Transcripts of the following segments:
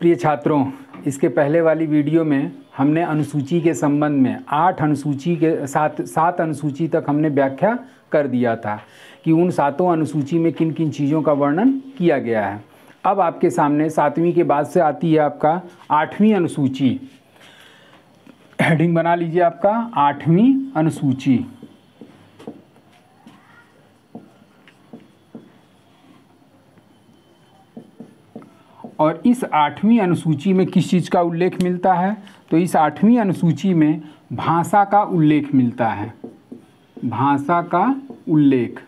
प्रिय छात्रों इसके पहले वाली वीडियो में हमने अनुसूची के संबंध में आठ अनुसूची के सात सात अनुसूची तक हमने व्याख्या कर दिया था कि उन सातों अनुसूची में किन किन चीज़ों का वर्णन किया गया है अब आपके सामने सातवीं के बाद से आती है आपका आठवीं अनुसूची हेडिंग बना लीजिए आपका आठवीं अनुसूची और इस आठवीं अनुसूची में किस चीज़ का उल्लेख मिलता है तो इस आठवीं अनुसूची में भाषा का उल्लेख मिलता है भाषा का उल्लेख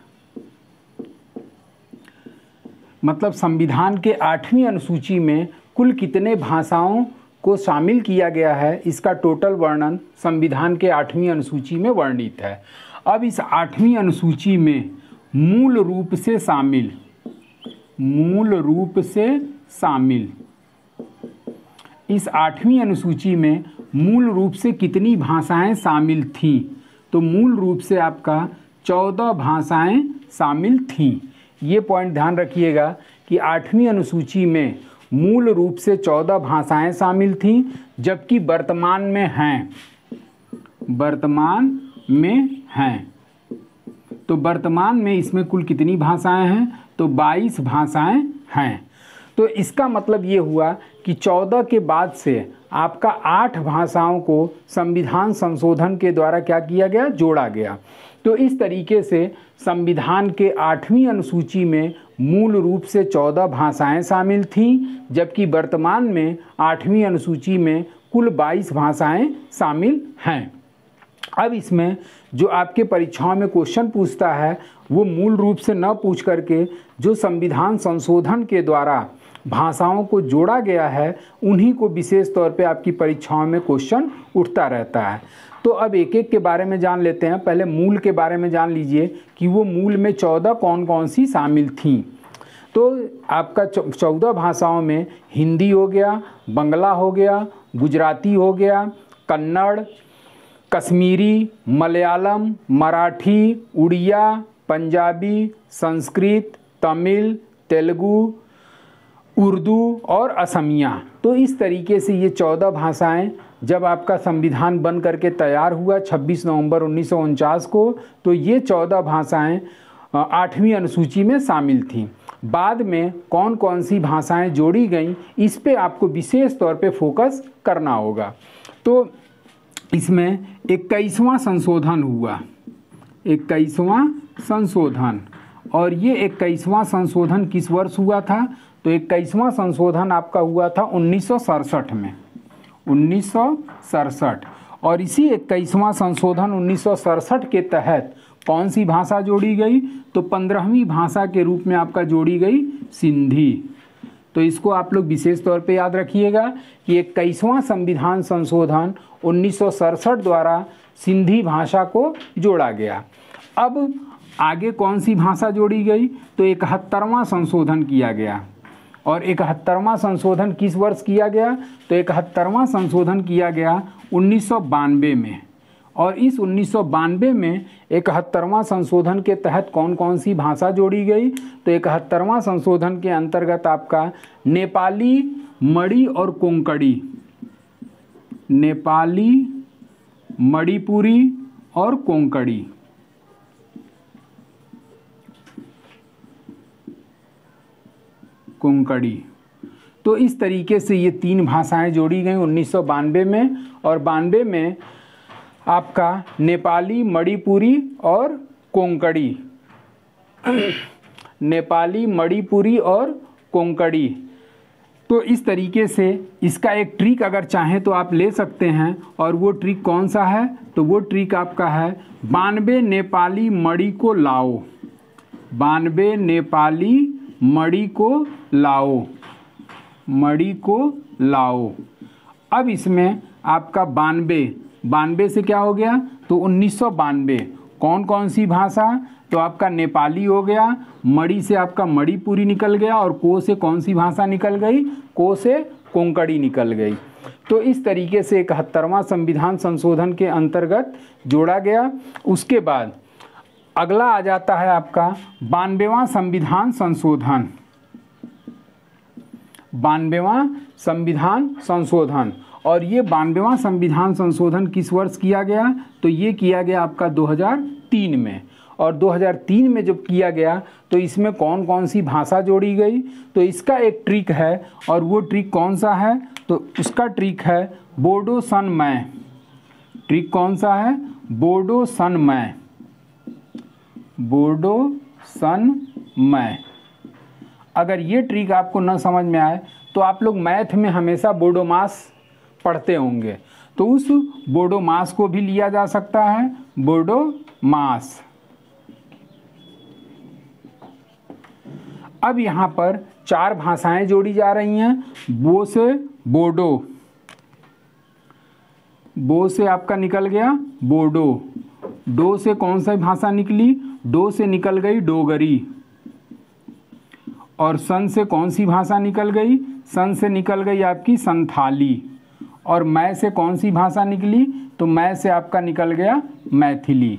मतलब संविधान के आठवीं अनुसूची में कुल कितने भाषाओं को शामिल किया गया है इसका टोटल वर्णन संविधान के आठवीं अनुसूची में वर्णित है अब इस आठवीं अनुसूची में मूल रूप से शामिल मूल रूप से शामिल इस आठवीं अनुसूची में मूल रूप से कितनी भाषाएं शामिल थीं तो मूल रूप से आपका चौदह भाषाएं शामिल थीं ये पॉइंट ध्यान रखिएगा कि आठवीं अनुसूची में मूल रूप से चौदह भाषाएं शामिल थीं जबकि वर्तमान में हैं वर्तमान में हैं तो वर्तमान में इसमें कुल कितनी भाषाएं हैं तो 22 भाषाएं हैं तो इसका मतलब ये हुआ कि चौदह के बाद से आपका आठ भाषाओं को संविधान संशोधन के द्वारा क्या किया गया जोड़ा गया तो इस तरीके से संविधान के आठवीं अनुसूची में मूल रूप से चौदह भाषाएं शामिल थीं जबकि वर्तमान में आठवीं अनुसूची में कुल बाईस भाषाएं शामिल हैं अब इसमें जो आपके परीक्षाओं में क्वेश्चन पूछता है वो मूल रूप से न पूछ करके जो संविधान संशोधन के द्वारा भाषाओं को जोड़ा गया है उन्हीं को विशेष तौर पे आपकी परीक्षाओं में क्वेश्चन उठता रहता है तो अब एक एक के बारे में जान लेते हैं पहले मूल के बारे में जान लीजिए कि वो मूल में चौदह कौन कौन सी शामिल थी तो आपका चौदह भाषाओं में हिंदी हो गया बंगला हो गया गुजराती हो गया कन्नड़ कश्मीरी मलयालम मराठी उड़िया पंजाबी संस्कृत तमिल तेलुगु उर्दू और असमिया तो इस तरीके से ये चौदह भाषाएं जब आपका संविधान बन करके तैयार हुआ 26 नवंबर उन्नीस को तो ये चौदह भाषाएं आठवीं अनुसूची में शामिल थीं बाद में कौन कौन सी भाषाएं जोड़ी गईं इस पे आपको विशेष तौर पे फोकस करना होगा तो इसमें इक्कीसवां संशोधन हुआ इक्कीसवां संशोधन और ये इक्कीसवां संशोधन किस वर्ष हुआ था तो इक्कीसवां संशोधन आपका हुआ था उन्नीस में उन्नीस और इसी इक्कीसवां संशोधन उन्नीस के तहत कौन सी भाषा जोड़ी गई तो पंद्रहवीं भाषा के रूप में आपका जोड़ी गई सिंधी तो इसको आप लोग विशेष तौर पे याद रखिएगा कि इक्कीसवां संविधान संशोधन उन्नीस द्वारा सिंधी भाषा को जोड़ा गया अब आगे कौन सी भाषा जोड़ी गई तो इकहत्तरवां संशोधन किया गया और इकहत्तरवां संशोधन किस वर्ष किया गया तो इकहत्तरवां संशोधन किया गया उन्नीस में और इस उन्नीस में इकहत्तरवां संशोधन के तहत कौन कौन सी भाषा जोड़ी गई तो इकहत्तरवां संशोधन के अंतर्गत आपका नेपाली मणि और कोंकड़ी नेपाली मणिपुरी और कोंकड़ी कोंकणी तो इस तरीके से ये तीन भाषाएं जोड़ी गई उन्नीस में और बानवे में आपका नेपाली मणिपुरी और कोंकणी नेपाली मणिपुरी और कोंकणी तो इस तरीके से इसका एक ट्रिक अगर चाहें तो आप ले सकते हैं और वो ट्रिक कौन सा है तो वो ट्रिक आपका है बानवे नेपाली मणि को लाओ बानवे नेपाली मड़ी को लाओ मड़ी को लाओ अब इसमें आपका बानवे बानवे से क्या हो गया तो उन्नीस सौ बानवे कौन कौन सी भाषा तो आपका नेपाली हो गया मड़ी से आपका मणिपुरी निकल गया और को से कौन सी भाषा निकल गई को से कोंकड़ी निकल गई तो इस तरीके से इकहत्तरवां संविधान संशोधन के अंतर्गत जोड़ा गया उसके बाद अगला आ जाता है आपका बानवेवा संविधान संशोधन बानवेवा संविधान संशोधन और ये बानवेवा संविधान संशोधन किस वर्ष किया गया तो ये किया गया आपका 2003 में और 2003 में जब किया गया तो इसमें कौन कौन सी भाषा जोड़ी गई तो इसका एक ट्रिक है और वो ट्रिक कौन सा है तो उसका ट्रिक है बोडो सन मै ट्रिक कौन सा है बोडो सन मैं बोर्डो सन मैं अगर ये ट्रिक आपको ना समझ में आए तो आप लोग मैथ में हमेशा बोडोमास पढ़ते होंगे तो उस बोडोमास को भी लिया जा सकता है बोडोमास अब यहाँ पर चार भाषाएं जोड़ी जा रही हैं बो से बोडो बो से आपका निकल गया बोडो डो से कौन सा भाषा निकली डो से निकल गई डोगरी और सन से कौन सी भाषा निकल गई सन से निकल गई आपकी संथाली और मैं से कौन सी भाषा निकली तो मैं से आपका निकल गया मैथिली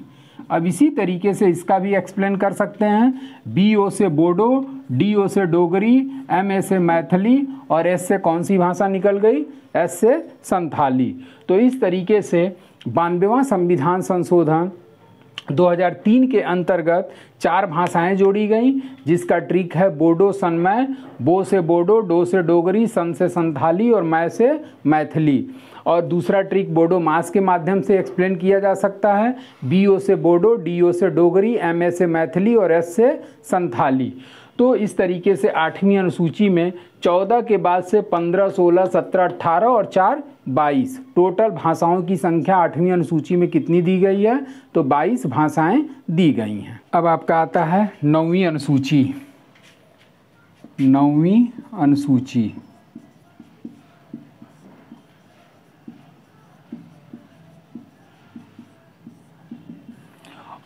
अब इसी तरीके से इसका भी एक्सप्लेन कर सकते हैं बी ओ से बोडो डी ओ से डोगरी एम ए से मैथिली और एस से कौन सी भाषा निकल गई एस से संथाली तो इस तरीके से बानवेवा संविधान संशोधन 2003 के अंतर्गत चार भाषाएं जोड़ी गईं जिसका ट्रिक है बोडो सनमय बो से बोडो डो से डोगरी सन से संथाली और मै से मैथिली और दूसरा ट्रिक बोडो मास के माध्यम से एक्सप्लेन किया जा सकता है बी ओ से बोडो डी ओ से डोगरी एम ए से मैथिली और एस से संथाली तो इस तरीके से आठवीं अनुसूची में चौदह के बाद से पंद्रह सोलह सत्रह अट्ठारह और चार बाईस टोटल भाषाओं की संख्या आठवीं अनुसूची में कितनी दी गई है तो बाईस भाषाएं दी गई हैं अब आपका आता है नौवीं अनुसूची नौवीं अनुसूची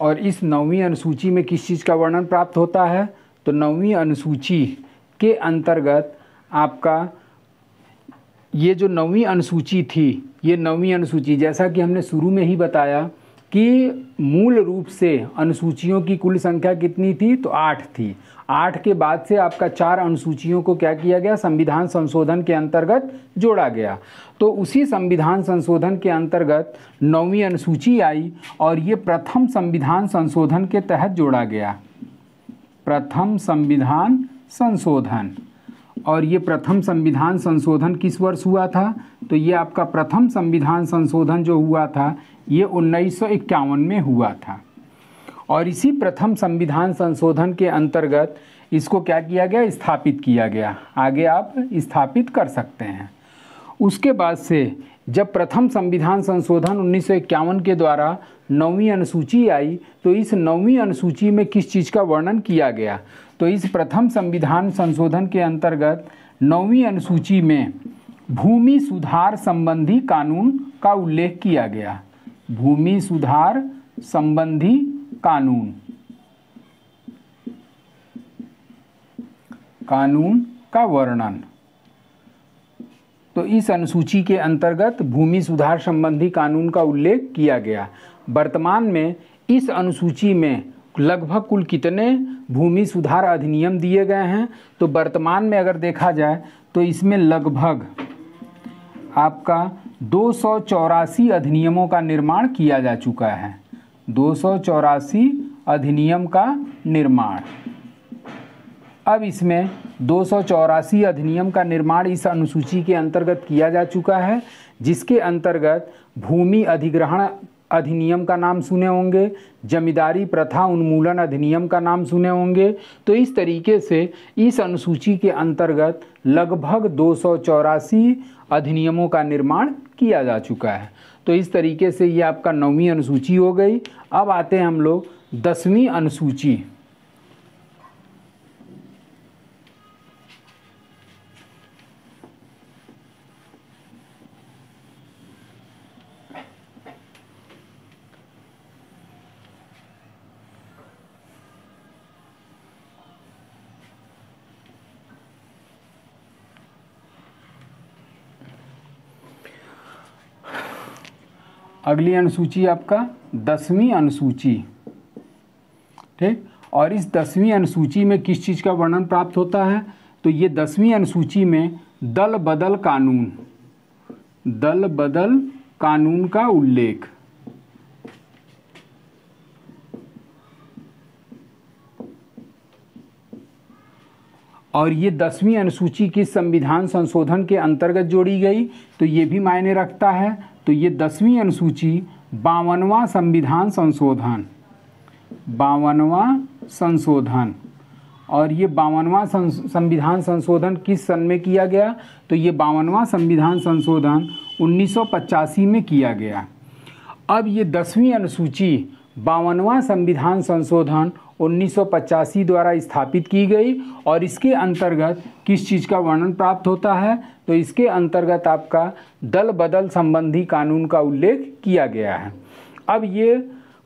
और इस नौवीं अनुसूची में किस चीज़ का वर्णन प्राप्त होता है तो नौवीं अनुसूची के अंतर्गत आपका ये जो नौवीं अनुसूची थी ये नौवीं अनुसूची जैसा कि हमने शुरू में ही बताया कि मूल रूप से अनुसूचियों की कुल संख्या कितनी थी तो आठ थी आठ के बाद से आपका चार अनुसूचियों को क्या किया गया संविधान संशोधन के अंतर्गत जोड़ा गया तो उसी संविधान संशोधन के अंतर्गत नौवीं अनुसूची आई और ये प्रथम संविधान संशोधन के तहत जोड़ा गया प्रथम संविधान संशोधन और ये प्रथम संविधान संशोधन किस वर्ष हुआ था तो ये आपका प्रथम संविधान संशोधन जो हुआ था ये उन्नीस में हुआ था और इसी प्रथम संविधान संशोधन के अंतर्गत इसको क्या किया गया स्थापित किया गया आगे आप स्थापित कर सकते हैं उसके बाद से जब प्रथम संविधान संशोधन उन्नीस के द्वारा नौवीं अनुसूची आई तो इस नौवीं अनुसूची में किस चीज़ का वर्णन किया गया तो इस प्रथम संविधान संशोधन के अंतर्गत नौवीं अनुसूची में भूमि सुधार संबंधी कानून का उल्लेख किया गया भूमि सुधार संबंधी कानून कानून का वर्णन तो इस अनुसूची के अंतर्गत भूमि सुधार संबंधी कानून का उल्लेख किया गया वर्तमान में इस अनुसूची में लगभग कुल कितने भूमि सुधार अधिनियम दिए गए हैं तो वर्तमान में अगर देखा जाए तो इसमें लगभग आपका दो अधिनियमों का निर्माण किया जा चुका है दो अधिनियम का निर्माण अब इसमें दो अधिनियम का निर्माण इस अनुसूची के अंतर्गत किया जा चुका है जिसके अंतर्गत भूमि अधिग्रहण अधिनियम का नाम सुने होंगे जमींदारी प्रथा उन्मूलन अधिनियम का नाम सुने होंगे तो इस तरीके से इस अनुसूची के अंतर्गत लगभग दो अधिनियमों का निर्माण किया जा चुका है तो इस तरीके से ये आपका नौवीं अनुसूची हो गई अब आते हैं हम लोग दसवीं अनुसूची अगली अनुसूची आपका दसवीं अनुसूची ठीक और इस दसवीं अनुसूची में किस चीज़ का वर्णन प्राप्त होता है तो ये दसवीं अनुसूची में दल बदल कानून दल बदल कानून का उल्लेख और ये दसवीं अनुसूची किस संविधान संशोधन के अंतर्गत जोड़ी गई तो ये भी मायने रखता है तो ये दसवीं अनुसूची बावनवा संविधान संशोधन बावनवा संशोधन और ये बावनवा संविधान संशोधन किस सन में किया गया तो ये बावनवा संविधान संशोधन 1985 में किया गया अब ये दसवीं अनुसूची बावनवा संविधान संशोधन 1985 द्वारा स्थापित की गई और इसके अंतर्गत किस चीज़ का वर्णन प्राप्त होता है तो इसके अंतर्गत आपका दल बदल संबंधी कानून का उल्लेख किया गया है अब ये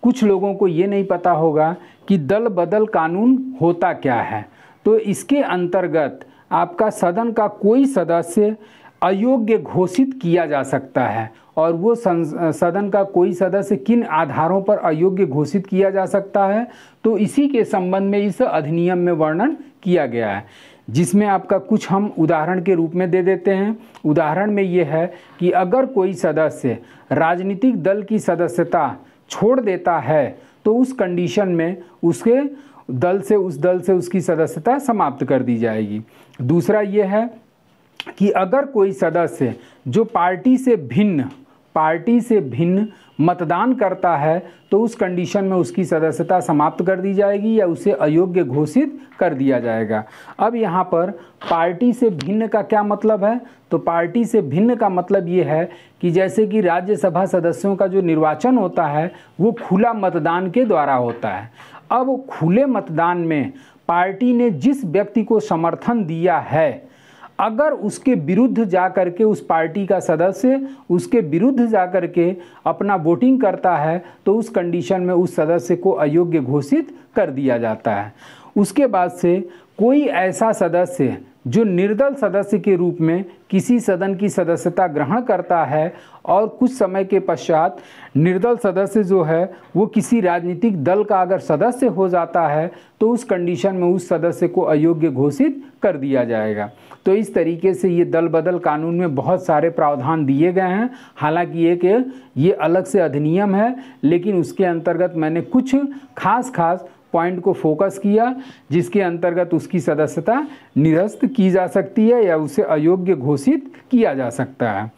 कुछ लोगों को ये नहीं पता होगा कि दल बदल कानून होता क्या है तो इसके अंतर्गत आपका सदन का कोई सदस्य अयोग्य घोषित किया जा सकता है और वो सदन का कोई सदस्य किन आधारों पर अयोग्य घोषित किया जा सकता है तो इसी के संबंध में इस अधिनियम में वर्णन किया गया है जिसमें आपका कुछ हम उदाहरण के रूप में दे देते हैं उदाहरण में ये है कि अगर कोई सदस्य राजनीतिक दल की सदस्यता छोड़ देता है तो उस कंडीशन में उसके दल से उस दल से उसकी सदस्यता समाप्त कर दी जाएगी दूसरा ये है कि अगर कोई सदस्य जो पार्टी से भिन्न पार्टी से भिन्न मतदान करता है तो उस कंडीशन में उसकी सदस्यता समाप्त कर दी जाएगी या उसे अयोग्य घोषित कर दिया जाएगा अब यहाँ पर पार्टी से भिन्न का क्या मतलब है तो पार्टी से भिन्न का मतलब ये है कि जैसे कि राज्यसभा सदस्यों का जो निर्वाचन होता है वो खुला मतदान के द्वारा होता है अब खुले मतदान में पार्टी ने जिस व्यक्ति को समर्थन दिया है अगर उसके विरुद्ध जा कर के उस पार्टी का सदस्य उसके विरुद्ध जा कर के अपना वोटिंग करता है तो उस कंडीशन में उस सदस्य को अयोग्य घोषित कर दिया जाता है उसके बाद से कोई ऐसा सदस्य जो निर्दल सदस्य के रूप में किसी सदन की सदस्यता ग्रहण करता है और कुछ समय के पश्चात निर्दल सदस्य जो है वो किसी राजनीतिक दल का अगर सदस्य हो जाता है तो उस कंडीशन में उस सदस्य को अयोग्य घोषित कर दिया जाएगा तो इस तरीके से ये दल बदल कानून में बहुत सारे प्रावधान दिए गए हैं हालांकि एक ये अलग से अधिनियम है लेकिन उसके अंतर्गत मैंने कुछ खास खास पॉइंट को फोकस किया जिसके अंतर्गत उसकी सदस्यता निरस्त की जा सकती है या उसे अयोग्य घोषित किया जा सकता है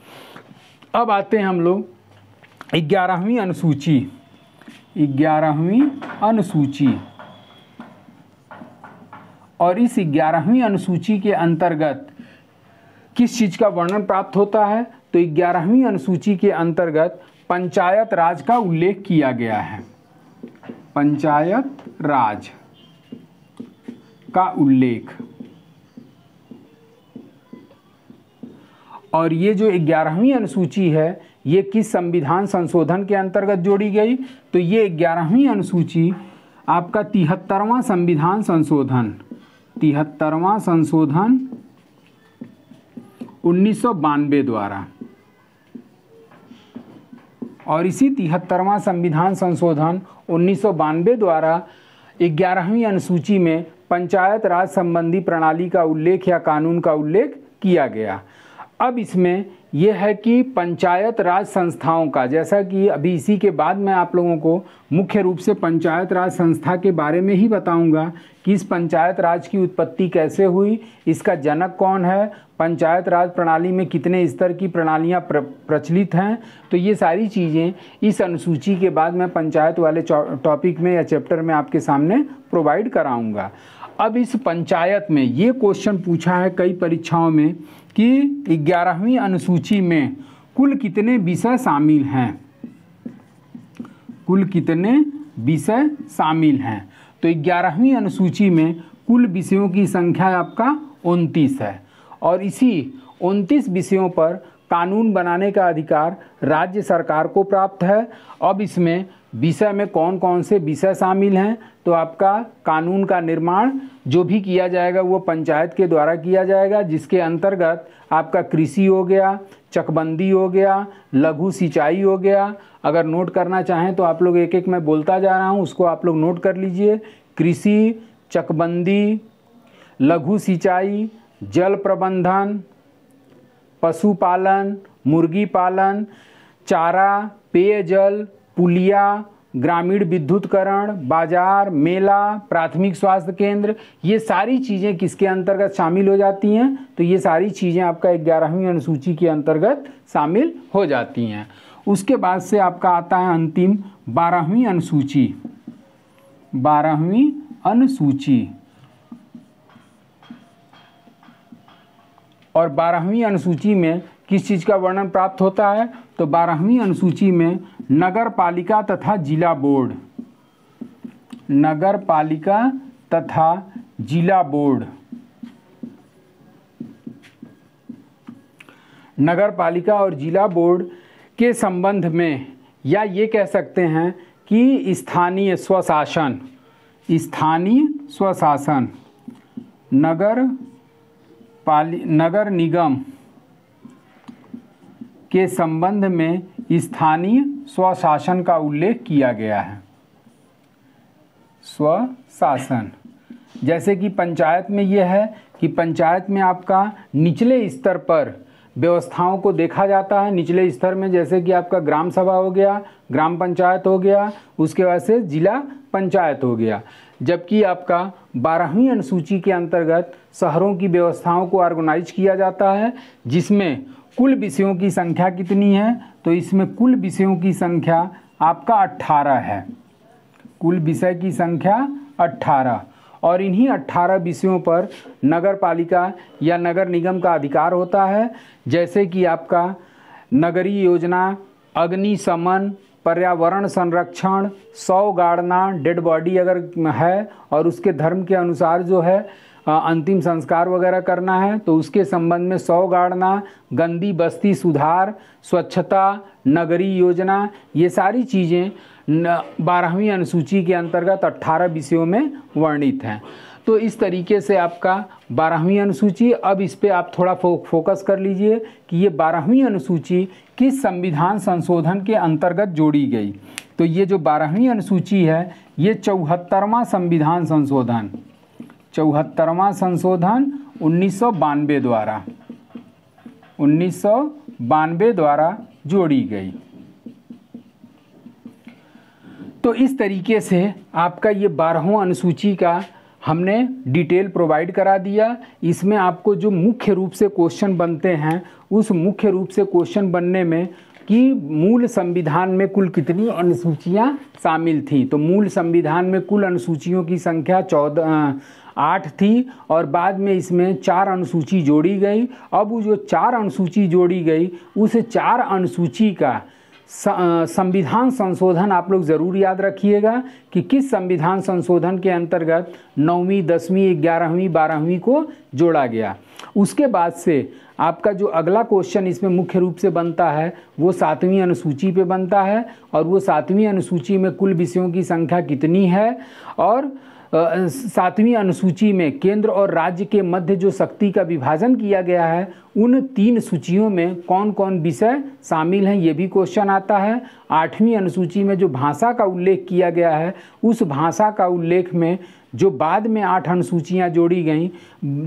अब आते हैं हम लोग ग्यारहवीं अनुसूची ग्यारहवीं अनुसूची और इस ग्यारहवीं अनुसूची के अंतर्गत किस चीज़ का वर्णन प्राप्त होता है तो ग्यारहवीं अनुसूची के अंतर्गत पंचायत राज का उल्लेख किया गया है पंचायत राज का उल्लेख और ये जो ग्यारहवीं अनुसूची है ये किस संविधान संशोधन के अंतर्गत जोड़ी गई तो ये ग्यारहवीं अनुसूची आपका तिहत्तरवां संविधान संशोधन तिहत्तरवां संशोधन उन्नीस द्वारा और इसी तिहत्तरवां संविधान संशोधन उन्नीस द्वारा ग्यारहवीं अनुसूची में पंचायत राज संबंधी प्रणाली का उल्लेख या कानून का उल्लेख किया गया अब इसमें यह है कि पंचायत राज संस्थाओं का जैसा कि अभी इसी के बाद मैं आप लोगों को मुख्य रूप से पंचायत राज संस्था के बारे में ही बताऊंगा कि इस पंचायत राज की उत्पत्ति कैसे हुई इसका जनक कौन है पंचायत राज प्रणाली में कितने स्तर की प्रणालियाँ प्र, प्रचलित हैं तो ये सारी चीज़ें इस अनुसूची के बाद मैं पंचायत वाले टॉपिक में या चैप्टर में आपके सामने प्रोवाइड कराऊँगा अब इस पंचायत में ये क्वेश्चन पूछा है कई परीक्षाओं में कि ग्यारहवीं अनुसूची में कुल कितने विषय शामिल हैं कुल कितने विषय शामिल हैं तो ग्यारहवीं अनुसूची में कुल विषयों की संख्या आपका उनतीस है और इसी उनतीस विषयों पर कानून बनाने का अधिकार राज्य सरकार को प्राप्त है अब इसमें विषय में कौन कौन से विषय शामिल हैं तो आपका कानून का निर्माण जो भी किया जाएगा वो पंचायत के द्वारा किया जाएगा जिसके अंतर्गत आपका कृषि हो गया चकबंदी हो गया लघु सिंचाई हो गया अगर नोट करना चाहें तो आप लोग एक एक मैं बोलता जा रहा हूँ उसको आप लोग नोट कर लीजिए कृषि चकबंदी लघु सिंचाई जल प्रबंधन पशुपालन मुर्गी पालन चारा पेयजल पुलिया ग्रामीण विद्युतकरण बाजार मेला प्राथमिक स्वास्थ्य केंद्र ये सारी चीज़ें किसके अंतर्गत शामिल हो जाती हैं तो ये सारी चीज़ें आपका ग्यारहवीं अनुसूची के अंतर्गत शामिल हो जाती हैं उसके बाद से आपका आता है अंतिम बारहवीं अनुसूची बारहवीं अनुसूची और बारहवीं अनुसूची में किस चीज़ का वर्णन प्राप्त होता है तो बारहवीं अनुसूची में नगर पालिका तथा जिला बोर्ड नगर पालिका तथा जिला बोर्ड नगर पालिका और जिला बोर्ड के संबंध में या ये कह सकते हैं कि स्थानीय स्वशासन स्थानीय स्वशासन नगर पाली नगर निगम के संबंध में स्थानीय स्वशासन का उल्लेख किया गया है स्वशासन जैसे कि पंचायत में यह है कि पंचायत में आपका निचले स्तर पर व्यवस्थाओं को देखा जाता है निचले स्तर में जैसे कि आपका ग्राम सभा हो गया ग्राम पंचायत हो गया उसके बाद से जिला पंचायत हो गया जबकि आपका बारहवीं अनुसूची के अंतर्गत शहरों की व्यवस्थाओं को ऑर्गेनाइज किया जाता है जिसमें कुल विषयों की संख्या कितनी है तो इसमें कुल विषयों की संख्या आपका अट्ठारह है कुल विषय की संख्या अट्ठारह और इन्हीं अट्ठारह विषयों पर नगर पालिका या नगर निगम का अधिकार होता है जैसे कि आपका नगरीय योजना अग्निशमन पर्यावरण संरक्षण सौ गाड़ना डेड बॉडी अगर है और उसके धर्म के अनुसार जो है अंतिम संस्कार वगैरह करना है तो उसके संबंध में सौ गाड़ना गंदी बस्ती सुधार स्वच्छता नगरी योजना ये सारी चीज़ें बारहवीं अनुसूची के अंतर्गत अट्ठारह विषयों में वर्णित हैं तो इस तरीके से आपका बारहवीं अनुसूची अब इस पर आप थोड़ा फो, फोकस कर लीजिए कि ये बारहवीं अनुसूची किस संविधान संशोधन के अंतर्गत जोड़ी गई तो ये जो बारहवीं अनुसूची है ये चौहत्तरवा संविधान संशोधन चौहत्तरवा संशोधन उन्नीस द्वारा उन्नीस द्वारा जोड़ी गई तो इस तरीके से आपका ये बारहवा अनुसूची का हमने डिटेल प्रोवाइड करा दिया इसमें आपको जो मुख्य रूप से क्वेश्चन बनते हैं उस मुख्य रूप से क्वेश्चन बनने में कि मूल संविधान में कुल कितनी अनुसूचियां शामिल थीं तो मूल संविधान में कुल अनुसूचियों की संख्या चौदह आठ थी और बाद में इसमें चार अनुसूची जोड़ी गई अब वो जो चार अनुसूची जोड़ी गई उस चार अनुसूची का संविधान संशोधन आप लोग ज़रूर याद रखिएगा कि किस संविधान संशोधन के अंतर्गत नौवीं दसवीं ग्यारहवीं बारहवीं को जोड़ा गया उसके बाद से आपका जो अगला क्वेश्चन इसमें मुख्य रूप से बनता है वो सातवीं अनुसूची पे बनता है और वो सातवीं अनुसूची में कुल विषयों की संख्या कितनी है और सातवीं अनुसूची में केंद्र और राज्य के मध्य जो शक्ति का विभाजन किया गया है उन तीन सूचियों में कौन कौन विषय शामिल हैं ये भी क्वेश्चन आता है आठवीं अनुसूची में जो भाषा का उल्लेख किया गया है उस भाषा का उल्लेख में जो बाद में आठ अनुसूचियाँ जोड़ी गईं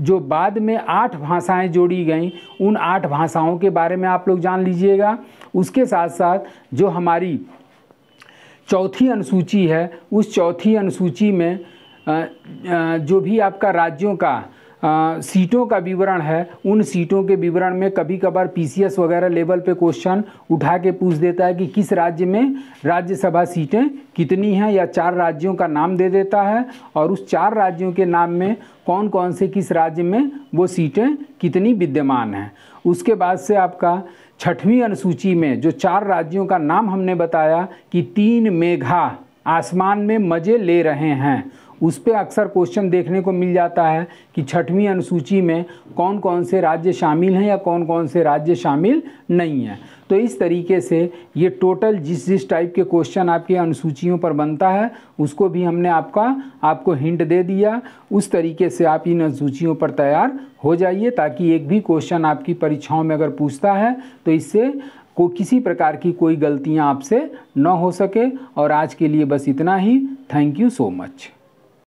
जो बाद में आठ भाषाएं जोड़ी गईं उन आठ भाषाओं के बारे में आप लोग जान लीजिएगा उसके साथ साथ जो हमारी चौथी अनुसूची है उस चौथी अनुसूची में जो भी आपका राज्यों का आ, सीटों का विवरण है उन सीटों के विवरण में कभी कभार पीसीएस वगैरह लेवल पे क्वेश्चन उठा के पूछ देता है कि किस राज्य में राज्यसभा सीटें कितनी हैं या चार राज्यों का नाम दे देता है और उस चार राज्यों के नाम में कौन कौन से किस राज्य में वो सीटें कितनी विद्यमान हैं उसके बाद से आपका छठवीं अनुसूची में जो चार राज्यों का नाम हमने बताया कि तीन मेघा आसमान में मज़े ले रहे हैं उस पर अक्सर क्वेश्चन देखने को मिल जाता है कि छठवीं अनुसूची में कौन कौन से राज्य शामिल हैं या कौन कौन से राज्य शामिल नहीं हैं तो इस तरीके से ये टोटल जिस जिस टाइप के क्वेश्चन आपके अनुसूचियों पर बनता है उसको भी हमने आपका आपको हिंट दे दिया उस तरीके से आप इन अनुसूचियों पर तैयार हो जाइए ताकि एक भी क्वेश्चन आपकी परीक्षाओं में अगर पूछता है तो इससे को किसी प्रकार की कोई गलतियां आपसे न हो सके और आज के लिए बस इतना ही थैंक यू सो मच